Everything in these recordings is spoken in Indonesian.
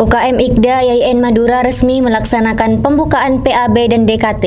UKM IKDA YIN Madura resmi melaksanakan pembukaan PAB dan DKT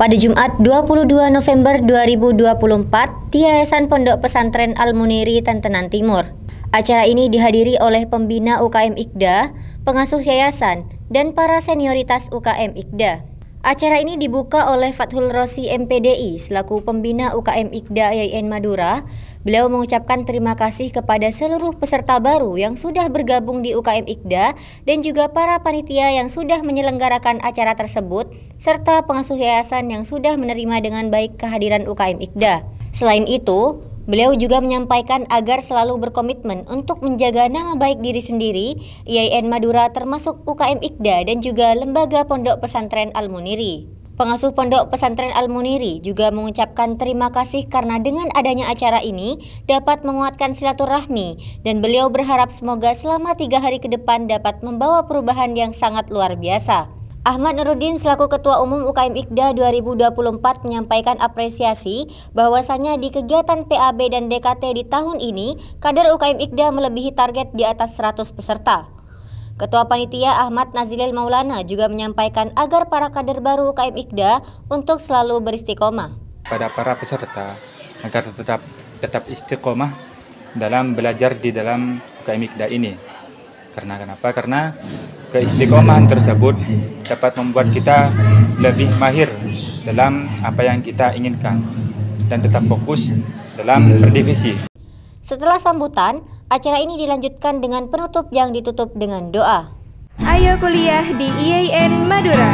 pada Jumat 22 November 2024 di Yayasan Pondok Pesantren Al-Muniri, Tantenan Timur. Acara ini dihadiri oleh pembina UKM IKDA, pengasuh yayasan, dan para senioritas UKM IKDA. Acara ini dibuka oleh Fathul Rosi MPDI selaku pembina UKM IKDA YIN Madura Beliau mengucapkan terima kasih kepada seluruh peserta baru yang sudah bergabung di UKM IKDA dan juga para panitia yang sudah menyelenggarakan acara tersebut serta pengasuh yayasan yang sudah menerima dengan baik kehadiran UKM IKDA. Selain itu, Beliau juga menyampaikan agar selalu berkomitmen untuk menjaga nama baik diri sendiri, IAIN Madura termasuk UKM IKDA dan juga Lembaga Pondok Pesantren Al-Muniri. Pengasuh Pondok Pesantren Al-Muniri juga mengucapkan terima kasih karena dengan adanya acara ini dapat menguatkan silaturahmi dan beliau berharap semoga selama tiga hari ke depan dapat membawa perubahan yang sangat luar biasa. Ahmad Nuruddin selaku Ketua Umum UKM IKDA 2024 menyampaikan apresiasi bahwasannya di kegiatan PAB dan DKT di tahun ini, kader UKM IKDA melebihi target di atas 100 peserta. Ketua Panitia Ahmad Nazilil Maulana juga menyampaikan agar para kader baru UKM IKDA untuk selalu beristiqomah. Pada para peserta agar tetap tetap istiqomah dalam belajar di dalam UKM IKDA ini. Karena kenapa? Karena keistiqomahan tersebut dapat membuat kita lebih mahir dalam apa yang kita inginkan dan tetap fokus dalam berdivisi. Setelah sambutan, Acara ini dilanjutkan dengan penutup yang ditutup dengan doa. Ayo kuliah di IAIN Madura.